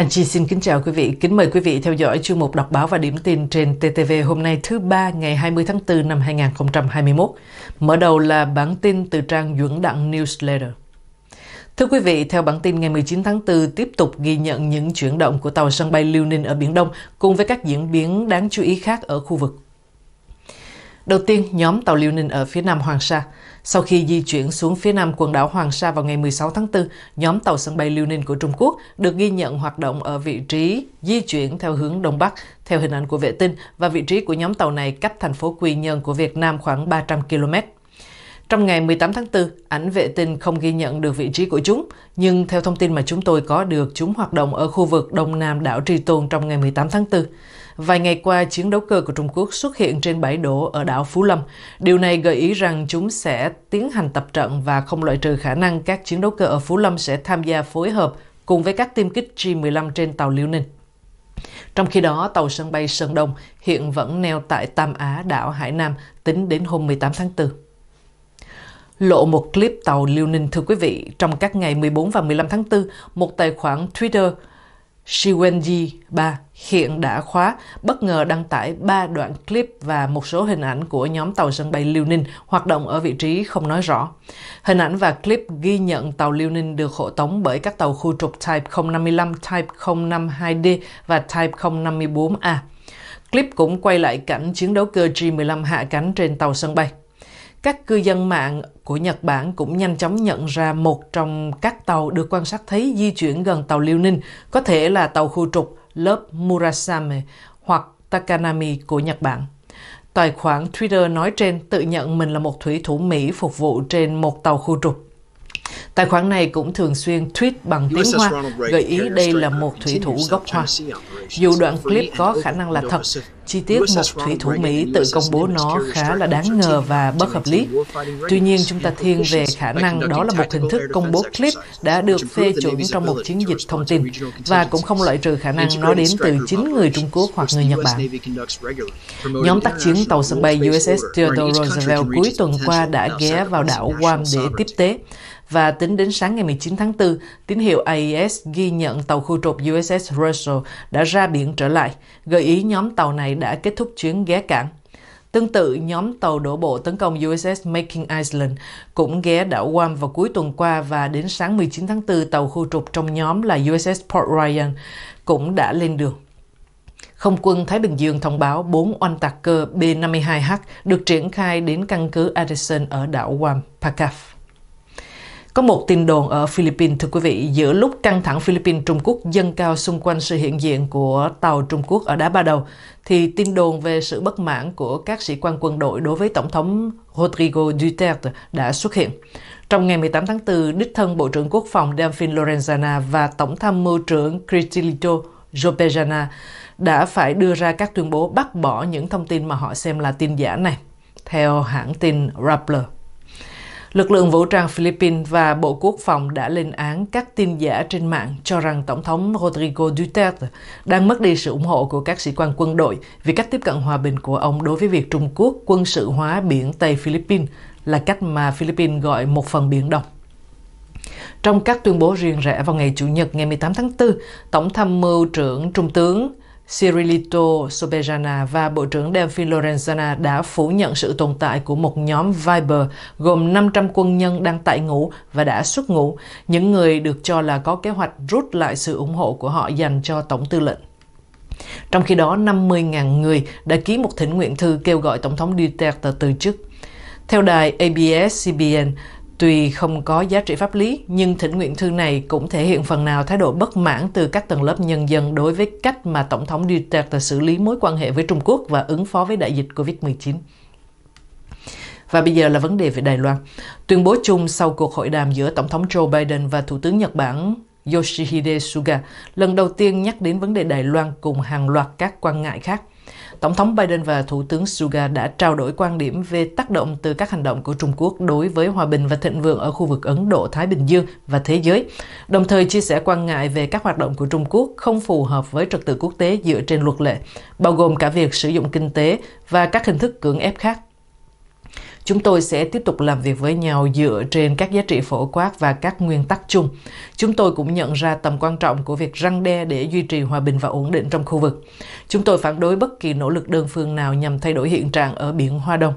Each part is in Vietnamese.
Anh Chi xin kính chào quý vị. Kính mời quý vị theo dõi chương mục đọc báo và điểm tin trên TTV hôm nay thứ ba ngày 20 tháng 4 năm 2021. Mở đầu là bản tin từ trang Duẩn Đặng Newsletter. Thưa quý vị, theo bản tin ngày 19 tháng 4 tiếp tục ghi nhận những chuyển động của tàu sân bay Liêu Ninh ở Biển Đông cùng với các diễn biến đáng chú ý khác ở khu vực. Đầu tiên, nhóm tàu Liêu Ninh ở phía nam Hoàng Sa. Sau khi di chuyển xuống phía nam quần đảo Hoàng Sa vào ngày 16 tháng 4, nhóm tàu sân bay Liêu Ninh của Trung Quốc được ghi nhận hoạt động ở vị trí di chuyển theo hướng Đông Bắc, theo hình ảnh của vệ tinh, và vị trí của nhóm tàu này cách thành phố Quy Nhơn của Việt Nam khoảng 300 km. Trong ngày 18 tháng 4, ảnh vệ tinh không ghi nhận được vị trí của chúng, nhưng theo thông tin mà chúng tôi có được, chúng hoạt động ở khu vực đông nam đảo Tri Tôn trong ngày 18 tháng 4. Vài ngày qua, chiến đấu cơ của Trung Quốc xuất hiện trên bãi đổ ở đảo Phú Lâm. Điều này gợi ý rằng chúng sẽ tiến hành tập trận và không loại trừ khả năng các chiến đấu cơ ở Phú Lâm sẽ tham gia phối hợp cùng với các tiêm kích G-15 trên tàu Liêu Ninh. Trong khi đó, tàu sân bay Sơn Đông hiện vẫn neo tại Tam Á, đảo Hải Nam tính đến hôm 18 tháng 4 lộ một clip tàu Liêu Ninh thưa quý vị. Trong các ngày 14 và 15 tháng 4, một tài khoản Twitter Shiwenji 3 hiện đã khóa bất ngờ đăng tải 3 đoạn clip và một số hình ảnh của nhóm tàu sân bay Liêu Ninh hoạt động ở vị trí không nói rõ. Hình ảnh và clip ghi nhận tàu Liêu Ninh được hộ tống bởi các tàu khu trục Type 055, Type 052D và Type 054A. Clip cũng quay lại cảnh chiến đấu cơ G-15 hạ cánh trên tàu sân bay. Các cư dân mạng của Nhật Bản cũng nhanh chóng nhận ra một trong các tàu được quan sát thấy di chuyển gần tàu Liêu Ninh, có thể là tàu khu trục lớp Murasame hoặc Takanami của Nhật Bản. Tài khoản Twitter nói trên tự nhận mình là một thủy thủ Mỹ phục vụ trên một tàu khu trục Tài khoản này cũng thường xuyên tweet bằng tiếng Hoa, gợi ý đây là một thủy thủ gốc Hoa. Dù đoạn clip có khả năng là thật, chi tiết một thủy thủ Mỹ tự công bố nó khá là đáng ngờ và bất hợp lý. Tuy nhiên, chúng ta thiên về khả năng đó là một hình thức công bố clip đã được phê chuẩn trong một chiến dịch thông tin và cũng không loại trừ khả năng nó đến từ chính người Trung Quốc hoặc người Nhật Bản. Nhóm tác chiến tàu sân bay USS Theodore Roosevelt cuối tuần qua đã ghé vào đảo Guam để tiếp tế và tính đến sáng ngày 19 tháng 4, tín hiệu AES ghi nhận tàu khu trục USS Russell đã ra biển trở lại, gợi ý nhóm tàu này đã kết thúc chuyến ghé cảng. Tương tự, nhóm tàu đổ bộ tấn công USS Making Island cũng ghé đảo Guam vào cuối tuần qua và đến sáng 19 tháng 4, tàu khu trục trong nhóm là USS Port Ryan cũng đã lên đường. Không quân Thái Bình Dương thông báo 4 oanh tạc cơ B-52H được triển khai đến căn cứ Addison ở đảo Guam, Pakaf. Có một tin đồn ở Philippines, thưa quý vị, giữa lúc căng thẳng Philippines-Trung Quốc dâng cao xung quanh sự hiện diện của tàu Trung Quốc ở Đá Ba Đầu, thì tin đồn về sự bất mãn của các sĩ quan quân đội đối với Tổng thống Rodrigo Duterte đã xuất hiện. Trong ngày 18 tháng 4, đích thân Bộ trưởng Quốc phòng Delphine Lorenzana và Tổng tham mưu trưởng Cristilito Jopejana đã phải đưa ra các tuyên bố bác bỏ những thông tin mà họ xem là tin giả này, theo hãng tin Rappler. Lực lượng vũ trang Philippines và Bộ Quốc phòng đã lên án các tin giả trên mạng cho rằng Tổng thống Rodrigo Duterte đang mất đi sự ủng hộ của các sĩ quan quân đội vì cách tiếp cận hòa bình của ông đối với việc Trung Quốc quân sự hóa biển Tây Philippines là cách mà Philippines gọi một phần biển Đông. Trong các tuyên bố riêng rẽ vào ngày Chủ nhật ngày 18 tháng 4, Tổng tham mưu trưởng Trung tướng Cirilito Sobejana và Bộ trưởng Delphi Lorenzana đã phủ nhận sự tồn tại của một nhóm Viber gồm 500 quân nhân đang tại ngũ và đã xuất ngũ, những người được cho là có kế hoạch rút lại sự ủng hộ của họ dành cho Tổng tư lệnh. Trong khi đó, 50.000 người đã ký một thỉnh nguyện thư kêu gọi Tổng thống Duterte từ chức. Theo đài ABS-CBN, Tuy không có giá trị pháp lý, nhưng thỉnh nguyện thư này cũng thể hiện phần nào thái độ bất mãn từ các tầng lớp nhân dân đối với cách mà Tổng thống Duterte xử lý mối quan hệ với Trung Quốc và ứng phó với đại dịch COVID-19. Và bây giờ là vấn đề về Đài Loan. Tuyên bố chung sau cuộc hội đàm giữa Tổng thống Joe Biden và Thủ tướng Nhật Bản Yoshihide Suga lần đầu tiên nhắc đến vấn đề Đài Loan cùng hàng loạt các quan ngại khác. Tổng thống Biden và Thủ tướng Suga đã trao đổi quan điểm về tác động từ các hành động của Trung Quốc đối với hòa bình và thịnh vượng ở khu vực Ấn Độ-Thái Bình Dương và thế giới, đồng thời chia sẻ quan ngại về các hoạt động của Trung Quốc không phù hợp với trật tự quốc tế dựa trên luật lệ, bao gồm cả việc sử dụng kinh tế và các hình thức cưỡng ép khác Chúng tôi sẽ tiếp tục làm việc với nhau dựa trên các giá trị phổ quát và các nguyên tắc chung. Chúng tôi cũng nhận ra tầm quan trọng của việc răng đe để duy trì hòa bình và ổn định trong khu vực. Chúng tôi phản đối bất kỳ nỗ lực đơn phương nào nhằm thay đổi hiện trạng ở biển Hoa Đông.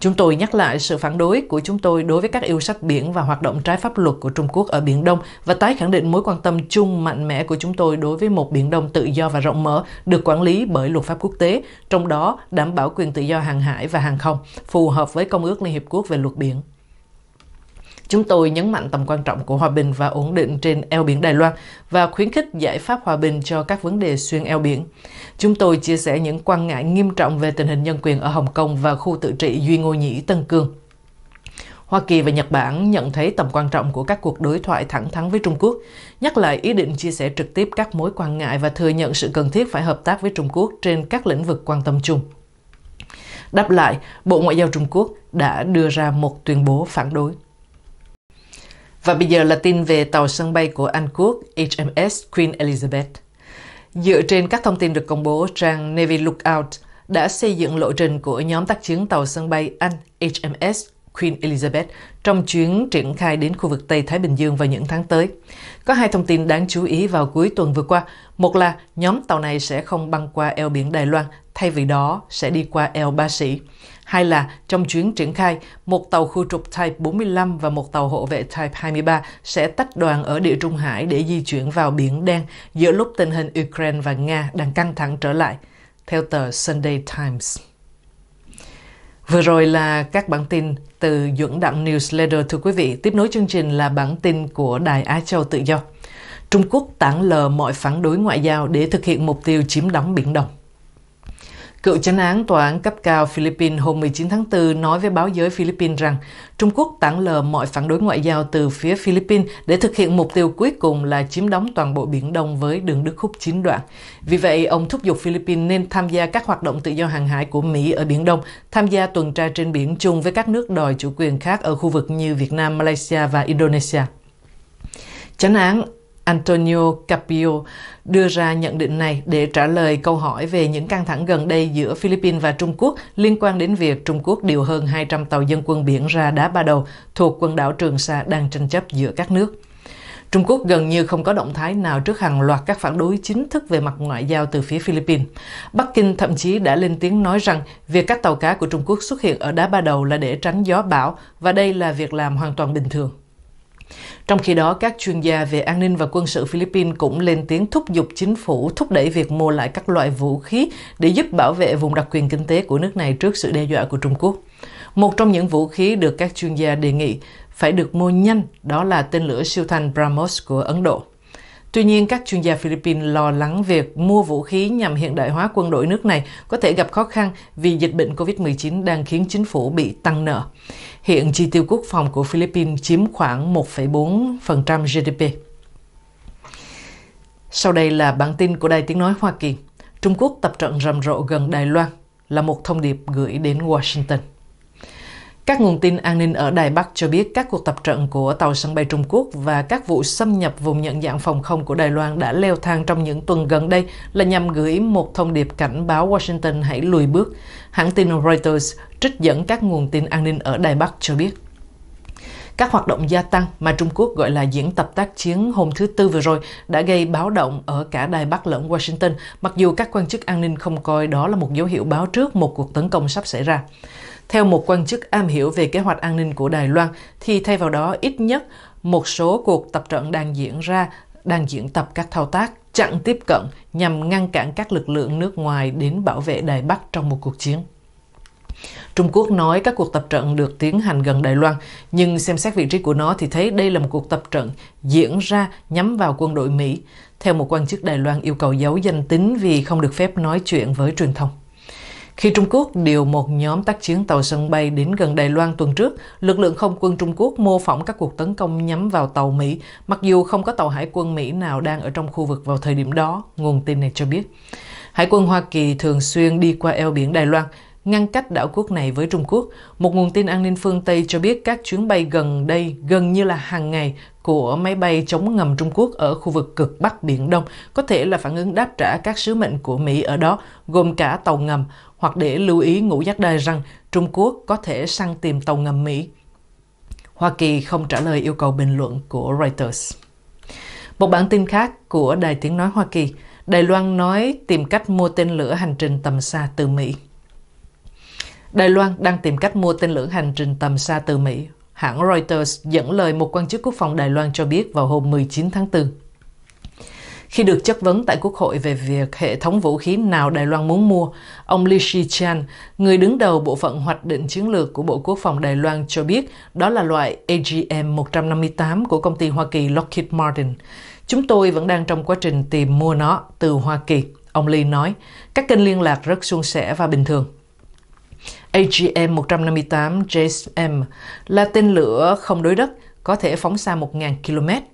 Chúng tôi nhắc lại sự phản đối của chúng tôi đối với các yêu sách biển và hoạt động trái pháp luật của Trung Quốc ở Biển Đông và tái khẳng định mối quan tâm chung mạnh mẽ của chúng tôi đối với một Biển Đông tự do và rộng mở được quản lý bởi luật pháp quốc tế, trong đó đảm bảo quyền tự do hàng hải và hàng không, phù hợp với Công ước Liên Hiệp Quốc về luật biển. Chúng tôi nhấn mạnh tầm quan trọng của hòa bình và ổn định trên eo biển Đài Loan và khuyến khích giải pháp hòa bình cho các vấn đề xuyên eo biển. Chúng tôi chia sẻ những quan ngại nghiêm trọng về tình hình nhân quyền ở Hồng Kông và khu tự trị Duy Ngô Nhĩ Tân Cương. Hoa Kỳ và Nhật Bản nhận thấy tầm quan trọng của các cuộc đối thoại thẳng thắn với Trung Quốc, nhắc lại ý định chia sẻ trực tiếp các mối quan ngại và thừa nhận sự cần thiết phải hợp tác với Trung Quốc trên các lĩnh vực quan tâm chung. Đáp lại, Bộ Ngoại giao Trung Quốc đã đưa ra một tuyên bố phản đối. Và bây giờ là tin về tàu sân bay của Anh Quốc HMS Queen Elizabeth. Dựa trên các thông tin được công bố, trang Navy Lookout đã xây dựng lộ trình của nhóm tác chiến tàu sân bay Anh HMS Queen Elizabeth trong chuyến triển khai đến khu vực Tây Thái Bình Dương vào những tháng tới. Có hai thông tin đáng chú ý vào cuối tuần vừa qua. Một là nhóm tàu này sẽ không băng qua eo biển Đài Loan, thay vì đó sẽ đi qua eo Ba Sĩ. Hai là trong chuyến triển khai, một tàu khu trục Type 45 và một tàu hộ vệ Type 23 sẽ tách đoàn ở Địa Trung Hải để di chuyển vào Biển Đen giữa lúc tình hình Ukraine và Nga đang căng thẳng trở lại, theo tờ Sunday Times. Vừa rồi là các bản tin từ Dưỡng Đặng Newsletter thưa quý vị. Tiếp nối chương trình là bản tin của Đài Á Châu Tự Do. Trung Quốc tản lờ mọi phản đối ngoại giao để thực hiện mục tiêu chiếm đóng Biển Đông. Cựu chánh án tòa án cấp cao Philippines hôm 19 tháng 4 nói với báo giới Philippines rằng Trung Quốc tản lờ mọi phản đối ngoại giao từ phía Philippines để thực hiện mục tiêu cuối cùng là chiếm đóng toàn bộ Biển Đông với đường đứt khúc chín đoạn. Vì vậy, ông thúc giục Philippines nên tham gia các hoạt động tự do hàng hải của Mỹ ở Biển Đông, tham gia tuần tra trên biển chung với các nước đòi chủ quyền khác ở khu vực như Việt Nam, Malaysia và Indonesia. Chánh án Antonio Capio đưa ra nhận định này để trả lời câu hỏi về những căng thẳng gần đây giữa Philippines và Trung Quốc liên quan đến việc Trung Quốc điều hơn 200 tàu dân quân biển ra đá ba đầu thuộc quần đảo Trường Sa đang tranh chấp giữa các nước. Trung Quốc gần như không có động thái nào trước hàng loạt các phản đối chính thức về mặt ngoại giao từ phía Philippines. Bắc Kinh thậm chí đã lên tiếng nói rằng việc các tàu cá của Trung Quốc xuất hiện ở đá ba đầu là để tránh gió bão và đây là việc làm hoàn toàn bình thường. Trong khi đó, các chuyên gia về an ninh và quân sự Philippines cũng lên tiếng thúc giục chính phủ thúc đẩy việc mua lại các loại vũ khí để giúp bảo vệ vùng đặc quyền kinh tế của nước này trước sự đe dọa của Trung Quốc. Một trong những vũ khí được các chuyên gia đề nghị phải được mua nhanh đó là tên lửa siêu thanh BrahMos của Ấn Độ. Tuy nhiên, các chuyên gia Philippines lo lắng việc mua vũ khí nhằm hiện đại hóa quân đội nước này có thể gặp khó khăn vì dịch bệnh COVID-19 đang khiến chính phủ bị tăng nợ. Hiện chi tiêu quốc phòng của Philippines chiếm khoảng 1,4% GDP. Sau đây là bản tin của Đài Tiếng Nói Hoa Kỳ. Trung Quốc tập trận rầm rộ gần Đài Loan là một thông điệp gửi đến Washington. Các nguồn tin an ninh ở Đài Bắc cho biết các cuộc tập trận của tàu sân bay Trung Quốc và các vụ xâm nhập vùng nhận dạng phòng không của Đài Loan đã leo thang trong những tuần gần đây là nhằm gửi một thông điệp cảnh báo Washington hãy lùi bước. Hãng tin Reuters trích dẫn các nguồn tin an ninh ở Đài Bắc cho biết. Các hoạt động gia tăng mà Trung Quốc gọi là diễn tập tác chiến hôm thứ Tư vừa rồi đã gây báo động ở cả Đài Bắc lẫn Washington, mặc dù các quan chức an ninh không coi đó là một dấu hiệu báo trước một cuộc tấn công sắp xảy ra. Theo một quan chức am hiểu về kế hoạch an ninh của Đài Loan, thì thay vào đó ít nhất một số cuộc tập trận đang diễn ra đang diễn tập các thao tác chặn tiếp cận nhằm ngăn cản các lực lượng nước ngoài đến bảo vệ Đài Bắc trong một cuộc chiến. Trung Quốc nói các cuộc tập trận được tiến hành gần Đài Loan, nhưng xem xét vị trí của nó thì thấy đây là một cuộc tập trận diễn ra nhắm vào quân đội Mỹ, theo một quan chức Đài Loan yêu cầu giấu danh tính vì không được phép nói chuyện với truyền thông. Khi Trung Quốc điều một nhóm tác chiến tàu sân bay đến gần Đài Loan tuần trước, lực lượng không quân Trung Quốc mô phỏng các cuộc tấn công nhắm vào tàu Mỹ, mặc dù không có tàu hải quân Mỹ nào đang ở trong khu vực vào thời điểm đó, nguồn tin này cho biết. Hải quân Hoa Kỳ thường xuyên đi qua eo biển Đài Loan, ngăn cách đảo quốc này với Trung Quốc. Một nguồn tin an ninh phương Tây cho biết các chuyến bay gần đây gần như là hàng ngày của máy bay chống ngầm Trung Quốc ở khu vực cực Bắc Biển Đông có thể là phản ứng đáp trả các sứ mệnh của Mỹ ở đó, gồm cả tàu ngầm, hoặc để lưu ý ngũ giác đai rằng Trung Quốc có thể săn tìm tàu ngầm Mỹ. Hoa Kỳ không trả lời yêu cầu bình luận của Reuters. Một bản tin khác của Đài Tiếng Nói Hoa Kỳ, Đài Loan nói tìm cách mua tên lửa hành trình tầm xa từ Mỹ. Đài Loan đang tìm cách mua tên lửa hành trình tầm xa từ Mỹ. Hãng Reuters dẫn lời một quan chức quốc phòng Đài Loan cho biết vào hôm 19 tháng 4. Khi được chất vấn tại Quốc hội về việc hệ thống vũ khí nào Đài Loan muốn mua, ông Li Shi-chan, người đứng đầu bộ phận hoạch định chiến lược của Bộ Quốc phòng Đài Loan cho biết đó là loại AGM-158 của công ty Hoa Kỳ Lockheed Martin. Chúng tôi vẫn đang trong quá trình tìm mua nó từ Hoa Kỳ, ông Li nói. Các kênh liên lạc rất suôn sẻ và bình thường. AGM-158 JSM là tên lửa không đối đất có thể phóng xa 1.000 km,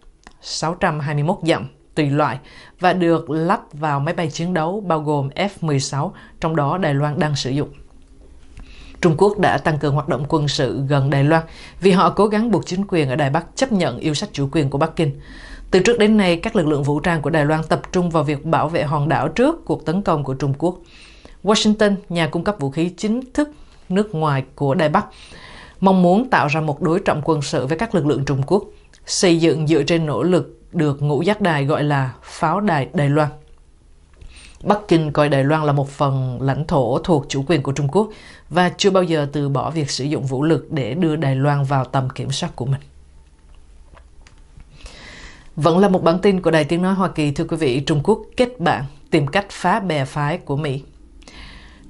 621 dặm tùy loại và được lắp vào máy bay chiến đấu bao gồm F-16, trong đó Đài Loan đang sử dụng. Trung Quốc đã tăng cường hoạt động quân sự gần Đài Loan vì họ cố gắng buộc chính quyền ở Đài Bắc chấp nhận yêu sách chủ quyền của Bắc Kinh. Từ trước đến nay, các lực lượng vũ trang của Đài Loan tập trung vào việc bảo vệ hòn đảo trước cuộc tấn công của Trung Quốc. Washington, nhà cung cấp vũ khí chính thức nước ngoài của Đài Bắc, mong muốn tạo ra một đối trọng quân sự với các lực lượng Trung Quốc, xây dựng dựa trên nỗ lực được ngũ giác đài gọi là pháo đài Đài Loan. Bắc Kinh coi Đài Loan là một phần lãnh thổ thuộc chủ quyền của Trung Quốc và chưa bao giờ từ bỏ việc sử dụng vũ lực để đưa Đài Loan vào tầm kiểm soát của mình. Vẫn là một bản tin của Đài Tiếng Nói Hoa Kỳ, thưa quý vị, Trung Quốc kết bạn tìm cách phá bè phái của Mỹ.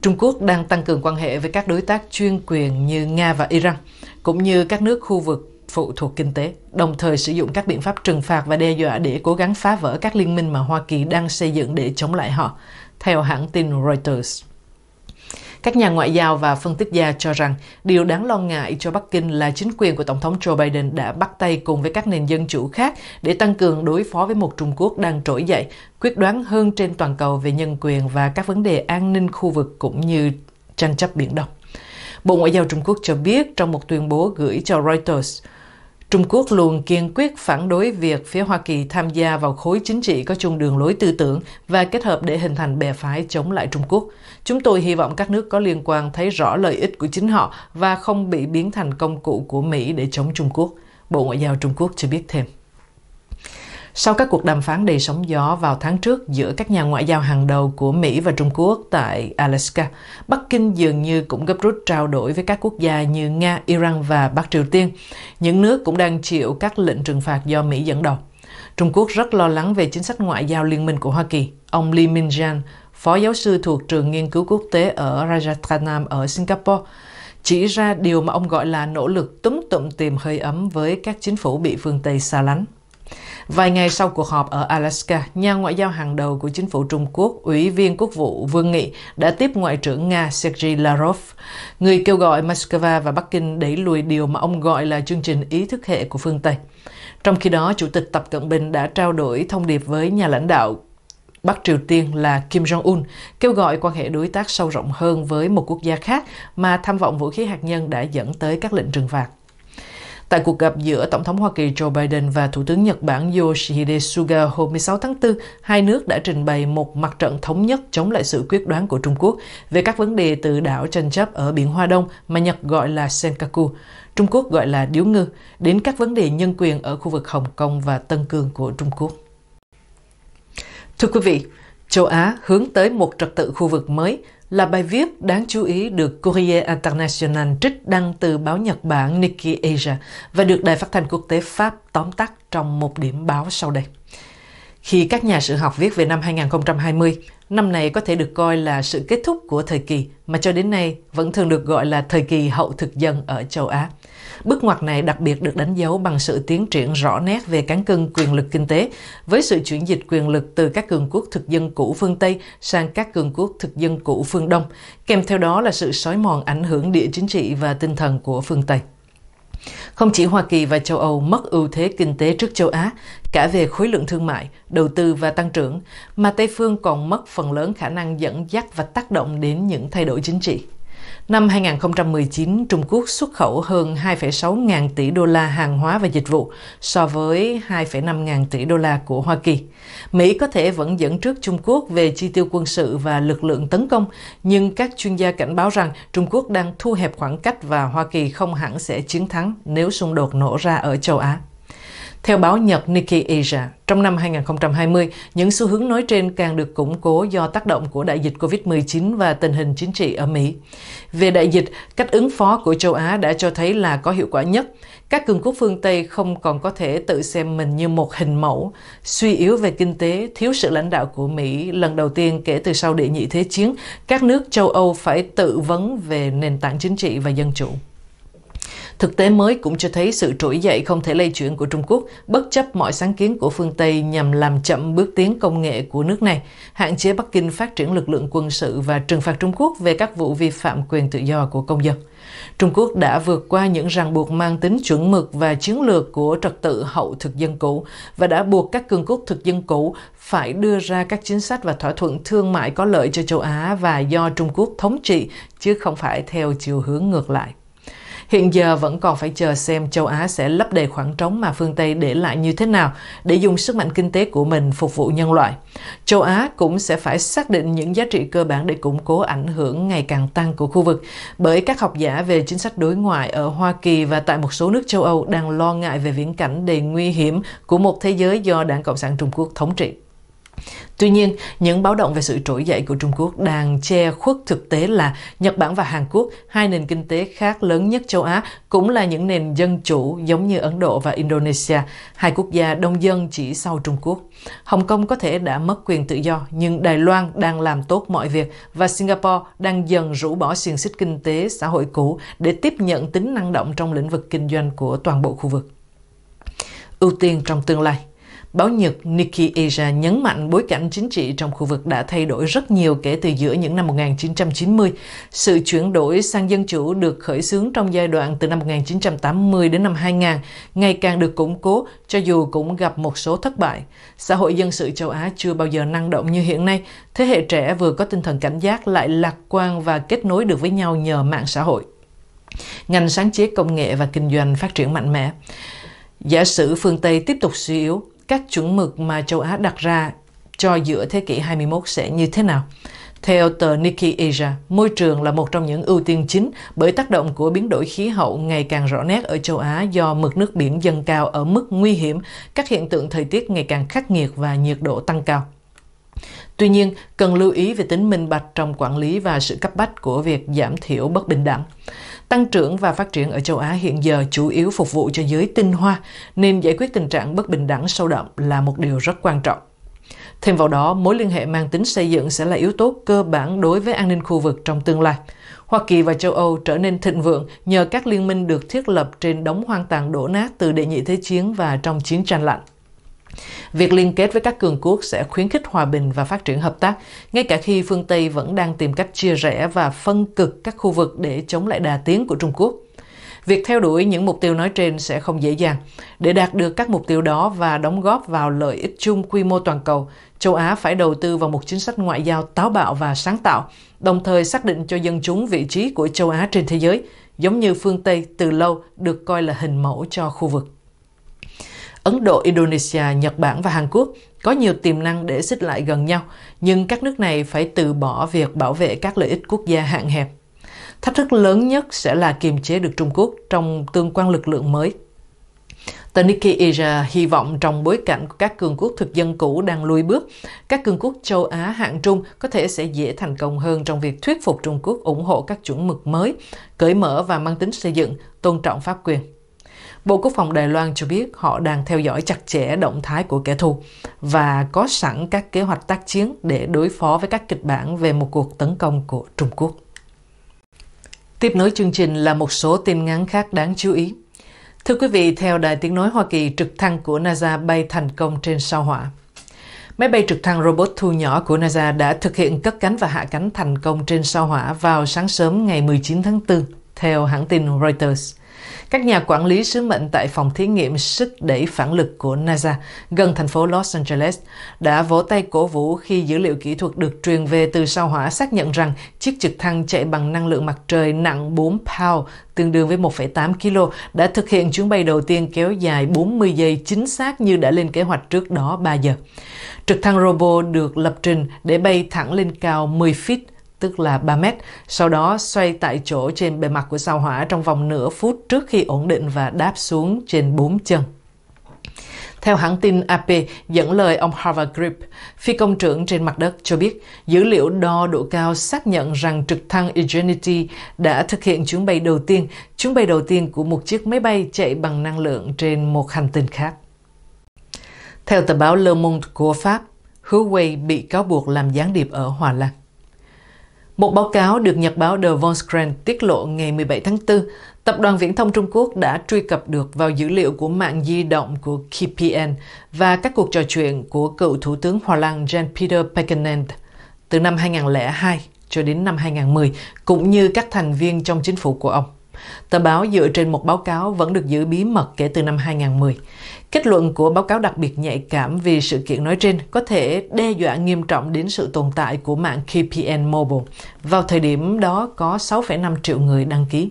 Trung Quốc đang tăng cường quan hệ với các đối tác chuyên quyền như Nga và Iran, cũng như các nước khu vực phụ thuộc kinh tế, đồng thời sử dụng các biện pháp trừng phạt và đe dọa để cố gắng phá vỡ các liên minh mà Hoa Kỳ đang xây dựng để chống lại họ, theo hãng tin Reuters. Các nhà ngoại giao và phân tích gia cho rằng điều đáng lo ngại cho Bắc Kinh là chính quyền của Tổng thống Joe Biden đã bắt tay cùng với các nền dân chủ khác để tăng cường đối phó với một Trung Quốc đang trỗi dậy, quyết đoán hơn trên toàn cầu về nhân quyền và các vấn đề an ninh khu vực cũng như tranh chấp Biển Đông. Bộ Ngoại giao Trung Quốc cho biết trong một tuyên bố gửi cho Reuters, Trung Quốc luôn kiên quyết phản đối việc phía Hoa Kỳ tham gia vào khối chính trị có chung đường lối tư tưởng và kết hợp để hình thành bè phái chống lại Trung Quốc. Chúng tôi hy vọng các nước có liên quan thấy rõ lợi ích của chính họ và không bị biến thành công cụ của Mỹ để chống Trung Quốc. Bộ Ngoại giao Trung Quốc cho biết thêm. Sau các cuộc đàm phán đầy sóng gió vào tháng trước giữa các nhà ngoại giao hàng đầu của Mỹ và Trung Quốc tại Alaska, Bắc Kinh dường như cũng gấp rút trao đổi với các quốc gia như Nga, Iran và Bắc Triều Tiên. Những nước cũng đang chịu các lệnh trừng phạt do Mỹ dẫn đầu. Trung Quốc rất lo lắng về chính sách ngoại giao liên minh của Hoa Kỳ. Ông Lee Min-jan, phó giáo sư thuộc trường nghiên cứu quốc tế ở Rajaratnam ở Singapore, chỉ ra điều mà ông gọi là nỗ lực túm tụm tìm hơi ấm với các chính phủ bị phương Tây xa lánh. Vài ngày sau cuộc họp ở Alaska, nhà ngoại giao hàng đầu của chính phủ Trung Quốc, Ủy viên Quốc vụ Vương Nghị đã tiếp Ngoại trưởng Nga Sergei Lavrov, người kêu gọi Moscow và Bắc Kinh đẩy lùi điều mà ông gọi là chương trình ý thức hệ của phương Tây. Trong khi đó, Chủ tịch Tập Cận Bình đã trao đổi thông điệp với nhà lãnh đạo Bắc Triều Tiên là Kim Jong-un kêu gọi quan hệ đối tác sâu rộng hơn với một quốc gia khác mà tham vọng vũ khí hạt nhân đã dẫn tới các lệnh trừng phạt. Tại cuộc gặp giữa Tổng thống Hoa Kỳ Joe Biden và Thủ tướng Nhật Bản Yoshihide Suga hôm 16 tháng 4, hai nước đã trình bày một mặt trận thống nhất chống lại sự quyết đoán của Trung Quốc về các vấn đề từ đảo tranh chấp ở Biển Hoa Đông mà Nhật gọi là Senkaku, Trung Quốc gọi là Điếu Ngư, đến các vấn đề nhân quyền ở khu vực Hồng Kông và Tân Cương của Trung Quốc. Thưa quý vị, châu Á hướng tới một trật tự khu vực mới – là bài viết đáng chú ý được Courier International trích đăng từ báo Nhật Bản Nikkei Asia và được Đài Phát thanh Quốc tế Pháp tóm tắt trong một điểm báo sau đây. Khi các nhà sử học viết về năm 2020, Năm này có thể được coi là sự kết thúc của thời kỳ mà cho đến nay vẫn thường được gọi là thời kỳ hậu thực dân ở châu Á. Bước ngoặt này đặc biệt được đánh dấu bằng sự tiến triển rõ nét về cán cân quyền lực kinh tế, với sự chuyển dịch quyền lực từ các cường quốc thực dân cũ phương Tây sang các cường quốc thực dân cũ phương Đông, kèm theo đó là sự sói mòn ảnh hưởng địa chính trị và tinh thần của phương Tây. Không chỉ Hoa Kỳ và châu Âu mất ưu thế kinh tế trước châu Á, cả về khối lượng thương mại, đầu tư và tăng trưởng, mà Tây Phương còn mất phần lớn khả năng dẫn dắt và tác động đến những thay đổi chính trị. Năm 2019, Trung Quốc xuất khẩu hơn 2,6 ngàn tỷ đô la hàng hóa và dịch vụ so với 2,5 ngàn tỷ đô la của Hoa Kỳ. Mỹ có thể vẫn dẫn trước Trung Quốc về chi tiêu quân sự và lực lượng tấn công, nhưng các chuyên gia cảnh báo rằng Trung Quốc đang thu hẹp khoảng cách và Hoa Kỳ không hẳn sẽ chiến thắng nếu xung đột nổ ra ở châu Á. Theo báo Nhật Nikkei Asia, trong năm 2020, những xu hướng nói trên càng được củng cố do tác động của đại dịch COVID-19 và tình hình chính trị ở Mỹ. Về đại dịch, cách ứng phó của châu Á đã cho thấy là có hiệu quả nhất. Các cường quốc phương Tây không còn có thể tự xem mình như một hình mẫu, suy yếu về kinh tế, thiếu sự lãnh đạo của Mỹ. Lần đầu tiên kể từ sau đệ nhị thế chiến, các nước châu Âu phải tự vấn về nền tảng chính trị và dân chủ. Thực tế mới cũng cho thấy sự trỗi dậy không thể lây chuyển của Trung Quốc, bất chấp mọi sáng kiến của phương Tây nhằm làm chậm bước tiến công nghệ của nước này, hạn chế Bắc Kinh phát triển lực lượng quân sự và trừng phạt Trung Quốc về các vụ vi phạm quyền tự do của công dân. Trung Quốc đã vượt qua những ràng buộc mang tính chuẩn mực và chiến lược của trật tự hậu thực dân cũ và đã buộc các cường quốc thực dân cũ phải đưa ra các chính sách và thỏa thuận thương mại có lợi cho châu Á và do Trung Quốc thống trị chứ không phải theo chiều hướng ngược lại. Hiện giờ vẫn còn phải chờ xem châu Á sẽ lấp đầy khoảng trống mà phương Tây để lại như thế nào để dùng sức mạnh kinh tế của mình phục vụ nhân loại. Châu Á cũng sẽ phải xác định những giá trị cơ bản để củng cố ảnh hưởng ngày càng tăng của khu vực bởi các học giả về chính sách đối ngoại ở Hoa Kỳ và tại một số nước châu Âu đang lo ngại về viễn cảnh đầy nguy hiểm của một thế giới do Đảng Cộng sản Trung Quốc thống trị. Tuy nhiên, những báo động về sự trỗi dậy của Trung Quốc đang che khuất thực tế là Nhật Bản và Hàn Quốc, hai nền kinh tế khác lớn nhất châu Á, cũng là những nền dân chủ giống như Ấn Độ và Indonesia, hai quốc gia đông dân chỉ sau Trung Quốc. Hồng Kông có thể đã mất quyền tự do, nhưng Đài Loan đang làm tốt mọi việc và Singapore đang dần rũ bỏ xiềng xích kinh tế xã hội cũ để tiếp nhận tính năng động trong lĩnh vực kinh doanh của toàn bộ khu vực. Ưu tiên trong tương lai Báo Nhật Nikkei Asia nhấn mạnh bối cảnh chính trị trong khu vực đã thay đổi rất nhiều kể từ giữa những năm 1990. Sự chuyển đổi sang dân chủ được khởi xướng trong giai đoạn từ năm 1980 đến năm 2000 ngày càng được củng cố cho dù cũng gặp một số thất bại. Xã hội dân sự châu Á chưa bao giờ năng động như hiện nay. Thế hệ trẻ vừa có tinh thần cảnh giác lại lạc quan và kết nối được với nhau nhờ mạng xã hội. Ngành sáng chế công nghệ và kinh doanh phát triển mạnh mẽ. Giả sử phương Tây tiếp tục suy yếu, các chuẩn mực mà châu Á đặt ra cho giữa thế kỷ 21 sẽ như thế nào? Theo tờ Nikkei Asia, môi trường là một trong những ưu tiên chính bởi tác động của biến đổi khí hậu ngày càng rõ nét ở châu Á do mực nước biển dâng cao ở mức nguy hiểm, các hiện tượng thời tiết ngày càng khắc nghiệt và nhiệt độ tăng cao. Tuy nhiên, cần lưu ý về tính minh bạch trong quản lý và sự cấp bách của việc giảm thiểu bất bình đẳng. Tăng trưởng và phát triển ở châu Á hiện giờ chủ yếu phục vụ cho giới tinh hoa, nên giải quyết tình trạng bất bình đẳng sâu đậm là một điều rất quan trọng. Thêm vào đó, mối liên hệ mang tính xây dựng sẽ là yếu tố cơ bản đối với an ninh khu vực trong tương lai. Hoa Kỳ và châu Âu trở nên thịnh vượng nhờ các liên minh được thiết lập trên đống hoang tàn đổ nát từ đệ nhị thế chiến và trong chiến tranh lạnh. Việc liên kết với các cường quốc sẽ khuyến khích hòa bình và phát triển hợp tác, ngay cả khi phương Tây vẫn đang tìm cách chia rẽ và phân cực các khu vực để chống lại đà tiến của Trung Quốc. Việc theo đuổi những mục tiêu nói trên sẽ không dễ dàng. Để đạt được các mục tiêu đó và đóng góp vào lợi ích chung quy mô toàn cầu, châu Á phải đầu tư vào một chính sách ngoại giao táo bạo và sáng tạo, đồng thời xác định cho dân chúng vị trí của châu Á trên thế giới, giống như phương Tây từ lâu được coi là hình mẫu cho khu vực. Ấn Độ, Indonesia, Nhật Bản và Hàn Quốc có nhiều tiềm năng để xích lại gần nhau, nhưng các nước này phải từ bỏ việc bảo vệ các lợi ích quốc gia hạn hẹp. Thách thức lớn nhất sẽ là kiềm chế được Trung Quốc trong tương quan lực lượng mới. Tờ Nikkei Asia hy vọng trong bối cảnh của các cường quốc thực dân cũ đang lùi bước, các cường quốc châu Á hạng trung có thể sẽ dễ thành công hơn trong việc thuyết phục Trung Quốc ủng hộ các chuẩn mực mới, cởi mở và mang tính xây dựng, tôn trọng pháp quyền. Bộ Quốc phòng Đài Loan cho biết họ đang theo dõi chặt chẽ động thái của kẻ thù và có sẵn các kế hoạch tác chiến để đối phó với các kịch bản về một cuộc tấn công của Trung Quốc. Tiếp nối chương trình là một số tin ngắn khác đáng chú ý. Thưa quý vị, theo Đài Tiếng Nói Hoa Kỳ, trực thăng của NASA bay thành công trên sao hỏa. Máy bay trực thăng robot thu nhỏ của NASA đã thực hiện cất cánh và hạ cánh thành công trên sao hỏa vào sáng sớm ngày 19 tháng 4, theo hãng tin Reuters. Các nhà quản lý sứ mệnh tại phòng thí nghiệm sức đẩy phản lực của NASA gần thành phố Los Angeles đã vỗ tay cổ vũ khi dữ liệu kỹ thuật được truyền về từ sao hỏa xác nhận rằng chiếc trực thăng chạy bằng năng lượng mặt trời nặng 4 pound tương đương với 1,8 kg đã thực hiện chuyến bay đầu tiên kéo dài 40 giây chính xác như đã lên kế hoạch trước đó 3 giờ. Trực thăng Robo được lập trình để bay thẳng lên cao 10 feet tức là 3 mét, sau đó xoay tại chỗ trên bề mặt của sao hỏa trong vòng nửa phút trước khi ổn định và đáp xuống trên bốn chân. Theo hãng tin AP dẫn lời ông Harvard Grip, phi công trưởng trên mặt đất cho biết dữ liệu đo độ cao xác nhận rằng trực thăng Ingenuity đã thực hiện chuyến bay đầu tiên, chuyến bay đầu tiên của một chiếc máy bay chạy bằng năng lượng trên một hành tinh khác. Theo tờ báo Le Monde của Pháp, Huawei bị cáo buộc làm gián điệp ở Hòa Lan. Một báo cáo được nhật báo The Volkskrant tiết lộ ngày 17 tháng 4, Tập đoàn Viễn thông Trung Quốc đã truy cập được vào dữ liệu của mạng di động của KPN và các cuộc trò chuyện của cựu Thủ tướng Hoa Lan Jean-Pierre Pekenet từ năm 2002 cho đến năm 2010, cũng như các thành viên trong chính phủ của ông. Tờ báo dựa trên một báo cáo vẫn được giữ bí mật kể từ năm 2010. Kết luận của báo cáo đặc biệt nhạy cảm vì sự kiện nói trên có thể đe dọa nghiêm trọng đến sự tồn tại của mạng KPN Mobile. Vào thời điểm đó có 6,5 triệu người đăng ký.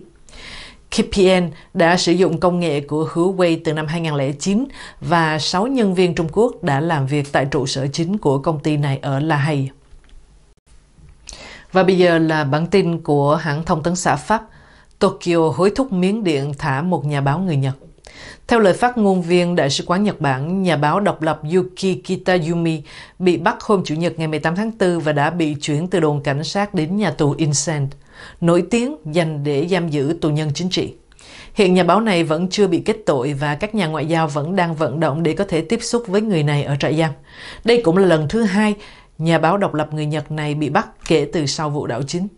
KPN đã sử dụng công nghệ của Huawei từ năm 2009 và 6 nhân viên Trung Quốc đã làm việc tại trụ sở chính của công ty này ở La Hay. Và bây giờ là bản tin của hãng thông tấn xã Pháp. Tokyo hối thúc miếng Điện thả một nhà báo người Nhật. Theo lời phát ngôn viên Đại sứ quán Nhật Bản, nhà báo độc lập Yuki Kitayumi bị bắt hôm Chủ nhật ngày 18 tháng 4 và đã bị chuyển từ đồn cảnh sát đến nhà tù Insen, nổi tiếng dành để giam giữ tù nhân chính trị. Hiện nhà báo này vẫn chưa bị kết tội và các nhà ngoại giao vẫn đang vận động để có thể tiếp xúc với người này ở trại giam. Đây cũng là lần thứ hai nhà báo độc lập người Nhật này bị bắt kể từ sau vụ đảo chính.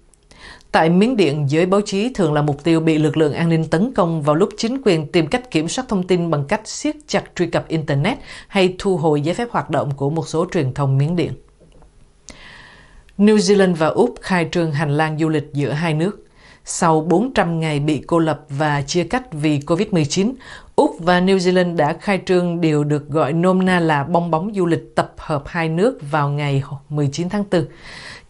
Tại Miến Điện, giới báo chí thường là mục tiêu bị lực lượng an ninh tấn công vào lúc chính quyền tìm cách kiểm soát thông tin bằng cách siết chặt truy cập Internet hay thu hồi giấy phép hoạt động của một số truyền thông Miến Điện. New Zealand và Úc khai trương hành lang du lịch giữa hai nước. Sau 400 ngày bị cô lập và chia cách vì COVID-19, Úc và New Zealand đã khai trương điều được gọi nôm na là bong bóng du lịch tập hợp hai nước vào ngày 19 tháng 4.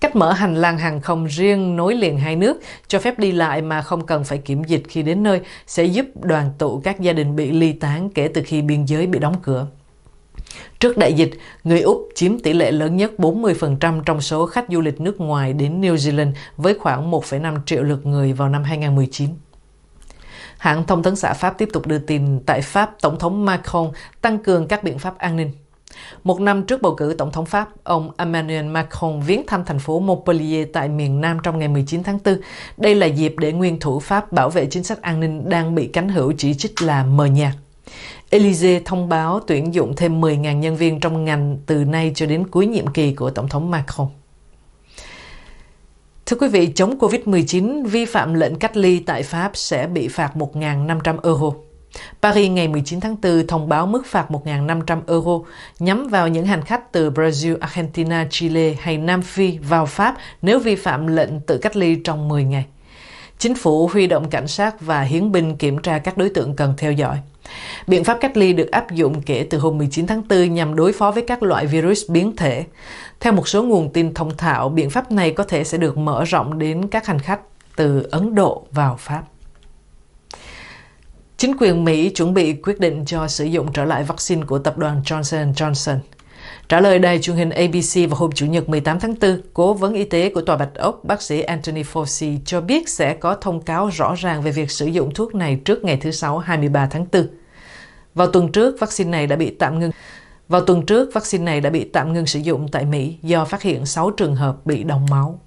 Cách mở hành lang hàng không riêng nối liền hai nước, cho phép đi lại mà không cần phải kiểm dịch khi đến nơi sẽ giúp đoàn tụ các gia đình bị ly tán kể từ khi biên giới bị đóng cửa. Trước đại dịch, người Úc chiếm tỷ lệ lớn nhất 40% trong số khách du lịch nước ngoài đến New Zealand với khoảng 1,5 triệu lượt người vào năm 2019. Hãng thông tấn xã Pháp tiếp tục đưa tin tại Pháp, Tổng thống Macron tăng cường các biện pháp an ninh. Một năm trước bầu cử Tổng thống Pháp, ông Emmanuel Macron viếng thăm thành phố Montpellier tại miền Nam trong ngày 19 tháng 4. Đây là dịp để nguyên thủ Pháp bảo vệ chính sách an ninh đang bị cánh hữu chỉ trích là mờ nhạt. Elysee thông báo tuyển dụng thêm 10.000 nhân viên trong ngành từ nay cho đến cuối nhiệm kỳ của Tổng thống Macron. Thưa quý vị, chống COVID-19, vi phạm lệnh cách ly tại Pháp sẽ bị phạt 1.500 euro. Paris ngày 19 tháng 4 thông báo mức phạt 1.500 euro nhắm vào những hành khách từ Brazil, Argentina, Chile hay Nam Phi vào Pháp nếu vi phạm lệnh tự cách ly trong 10 ngày. Chính phủ huy động cảnh sát và hiến binh kiểm tra các đối tượng cần theo dõi. Biện pháp cách ly được áp dụng kể từ hôm 19 tháng 4 nhằm đối phó với các loại virus biến thể. Theo một số nguồn tin thông thạo, biện pháp này có thể sẽ được mở rộng đến các hành khách từ Ấn Độ vào Pháp. Chính quyền Mỹ chuẩn bị quyết định cho sử dụng trở lại vaccine của tập đoàn Johnson Johnson. Trả lời đài truyền hình ABC vào hôm Chủ nhật 18 tháng 4, Cố vấn Y tế của Tòa Bạch Ốc, bác sĩ Anthony Fauci cho biết sẽ có thông cáo rõ ràng về việc sử dụng thuốc này trước ngày thứ Sáu 23 tháng 4. Vào tuần trước, vaccine này đã bị tạm ngưng. Vào tuần trước, vaccine này đã bị tạm ngưng sử dụng tại Mỹ do phát hiện 6 trường hợp bị đông máu.